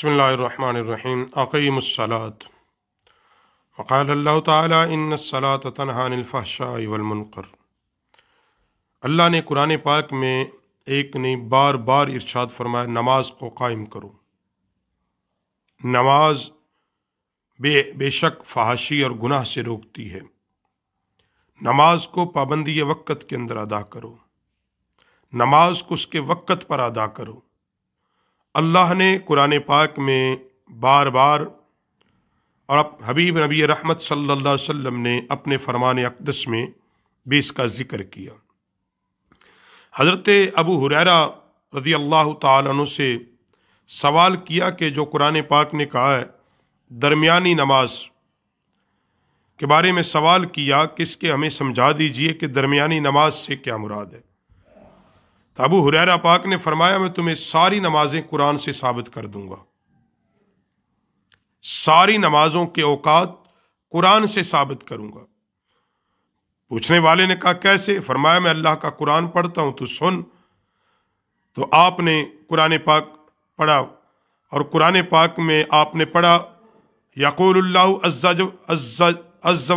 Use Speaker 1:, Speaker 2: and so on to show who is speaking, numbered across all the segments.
Speaker 1: بسم اللہ الرحمن الرحیم الصلاۃ وقال اللہ تعالیٰ تنہان الفحشاء والمنکر اللہ نے قرآن پاک میں ایک نے بار بار ارشاد فرمایا نماز کو قائم کرو نماز بے بے شک فحاشی اور گناہ سے روکتی ہے نماز کو پابندی وقت کے اندر ادا کرو نماز کو اس کے وقت پر ادا کرو اللہ نے قرآن پاک میں بار بار اور حبیب نبی رحمت صلی اللہ علیہ وسلم نے اپنے فرمان اقدس میں بھی اس کا ذکر کیا حضرت ابو حریرا رضی اللہ تعالیٰ عنہ سے سوال کیا کہ جو قرآن پاک نے کہا ہے درمیانی نماز کے بارے میں سوال کیا کہ اس کے ہمیں سمجھا دیجئے کہ درمیانی نماز سے کیا مراد ہے تو ابو حریرا پاک نے فرمایا میں تمہیں ساری نمازیں قرآن سے ثابت کر دوں گا ساری نمازوں کے اوقات قرآن سے ثابت کروں گا پوچھنے والے نے کہا کیسے فرمایا میں اللہ کا قرآن پڑھتا ہوں تو سن تو آپ نے قرآن پاک پڑھا اور قرآن پاک میں آپ نے پڑھا یقول اللہ عز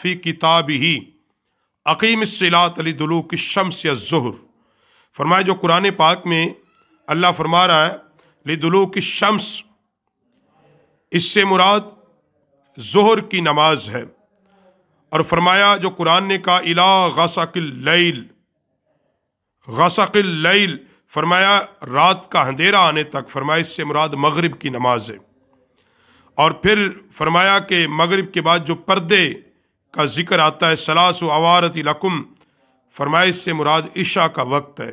Speaker 1: فی کتاب ہی عقیم السلاة علی دلو کی شمس یا ظہر فرمایا جو قرآن پاک میں اللہ فرما رہا ہے لدلو کی شمس اس سے مراد ظہر کی نماز ہے اور فرمایا جو قرآن نے کہا الا غسق اللیل غسق اللیل فرمایا رات کا اندھیرا آنے تک فرمایا اس سے مراد مغرب کی نماز ہے اور پھر فرمایا کہ مغرب کے بعد جو پردے کا ذکر آتا ہے سلاس و عوارت لکم فرمایا اس سے مراد عشاء کا وقت ہے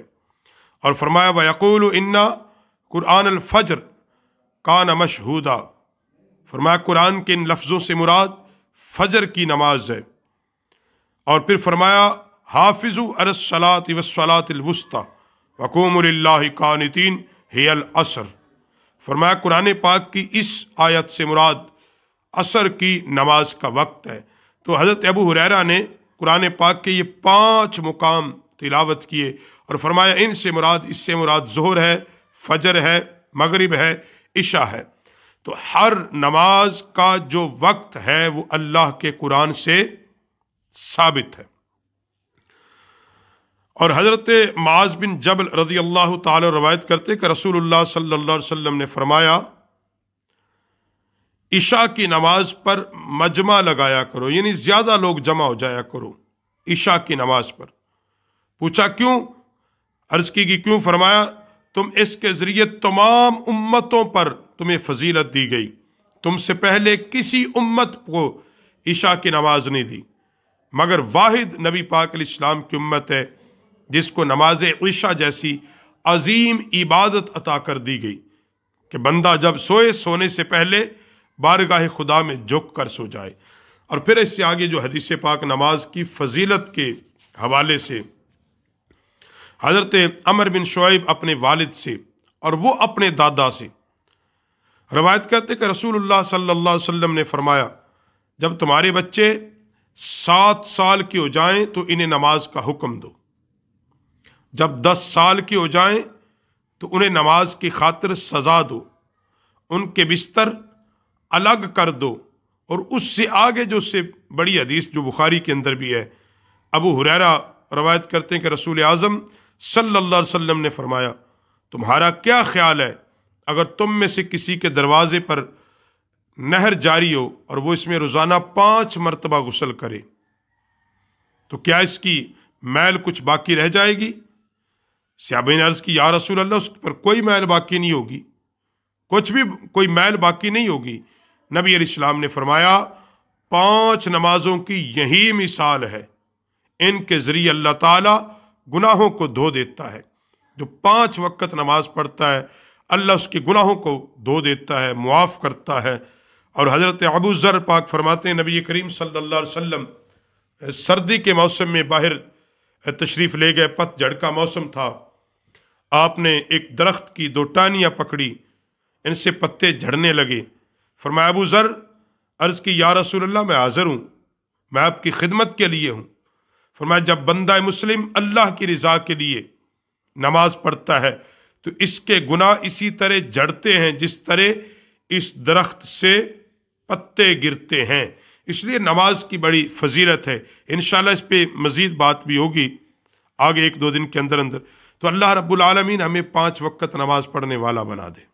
Speaker 1: اور فرمایا و انا قرآن الفجر کان مشہودا فرمایا قرآن کے ان لفظوں سے مراد فجر کی نماز ہے اور پھر فرمایا حافظ ارسلاۃ ارسلاط الوسطی الوسطیٰ وقوم اللہ كا ہی الصر فرمایا قرآن پاک کی اس آیت سے مراد عصر کی نماز کا وقت ہے تو حضرت ابو حریرا نے قرآن پاک کے یہ پانچ مقام تلاوت کیے اور فرمایا ان سے مراد اس سے مراد ظہر ہے فجر ہے مغرب ہے عشاء ہے تو ہر نماز کا جو وقت ہے وہ اللہ کے قرآن سے ثابت ہے اور حضرت معاذ بن جبل رضی اللہ تعالی روایت کرتے کہ رسول اللہ صلی اللہ علیہ وسلم نے فرمایا عشاء کی نماز پر مجمع لگایا کرو یعنی زیادہ لوگ جمع ہو جایا کرو عشاء کی نماز پر پوچھا کیوں عرض کی کہ کی کیوں فرمایا تم اس کے ذریعے تمام امتوں پر تمہیں فضیلت دی گئی تم سے پہلے کسی امت کو عشاء کی نماز نہیں دی مگر واحد نبی پاک علیہ السلام کی امت ہے جس کو نماز عشاء جیسی عظیم عبادت عطا کر دی گئی کہ بندہ جب سوئے سونے سے پہلے بارگاہ خدا میں جھک کر سو جائے اور پھر اس سے آگے جو حدیث پاک نماز کی فضیلت کے حوالے سے حضرت عمر بن شعیب اپنے والد سے اور وہ اپنے دادا سے روایت کرتے کہ رسول اللہ صلی اللہ علیہ وسلم نے فرمایا جب تمہارے بچے سات سال کے ہو جائیں تو انہیں نماز کا حکم دو جب دس سال کے ہو جائیں تو انہیں نماز کی خاطر سزا دو ان کے بستر الگ کر دو اور اس سے آگے جو اس سے بڑی حدیث جو بخاری کے اندر بھی ہے ابو حریرا روایت کرتے ہیں کہ رسول اعظم صلی اللہ علیہ وسلم نے فرمایا تمہارا کیا خیال ہے اگر تم میں سے کسی کے دروازے پر نہر جاری ہو اور وہ اس میں روزانہ پانچ مرتبہ غسل کرے تو کیا اس کی میل کچھ باقی رہ جائے گی نے عرض کی یا رسول اللہ اس پر کوئی میل باقی نہیں ہوگی کچھ بھی کوئی میل باقی نہیں ہوگی نبی علیہ السلام نے فرمایا پانچ نمازوں کی یہی مثال ہے ان کے ذریعے اللہ تعالیٰ گناہوں کو دھو دیتا ہے جو پانچ وقت نماز پڑھتا ہے اللہ اس کے گناہوں کو دھو دیتا ہے معاف کرتا ہے اور حضرت ابو ذر پاک فرماتے ہیں نبی کریم صلی اللہ علیہ وسلم سردی کے موسم میں باہر تشریف لے گئے پت جھڑ کا موسم تھا آپ نے ایک درخت کی دو ٹانیاں پکڑی ان سے پتے جھڑنے لگے فرمایا ابو ذر عرض کی یا رسول اللہ میں حاضر ہوں میں آپ کی خدمت کے لیے ہوں فرمایا جب بندہ مسلم اللہ کی رضا کے لیے نماز پڑھتا ہے تو اس کے گناہ اسی طرح جڑتے ہیں جس طرح اس درخت سے پتے گرتے ہیں اس لیے نماز کی بڑی فضیلت ہے انشاءاللہ اس پہ مزید بات بھی ہوگی آگے ایک دو دن کے اندر اندر تو اللہ رب العالمین ہمیں پانچ وقت نماز پڑھنے والا بنا دے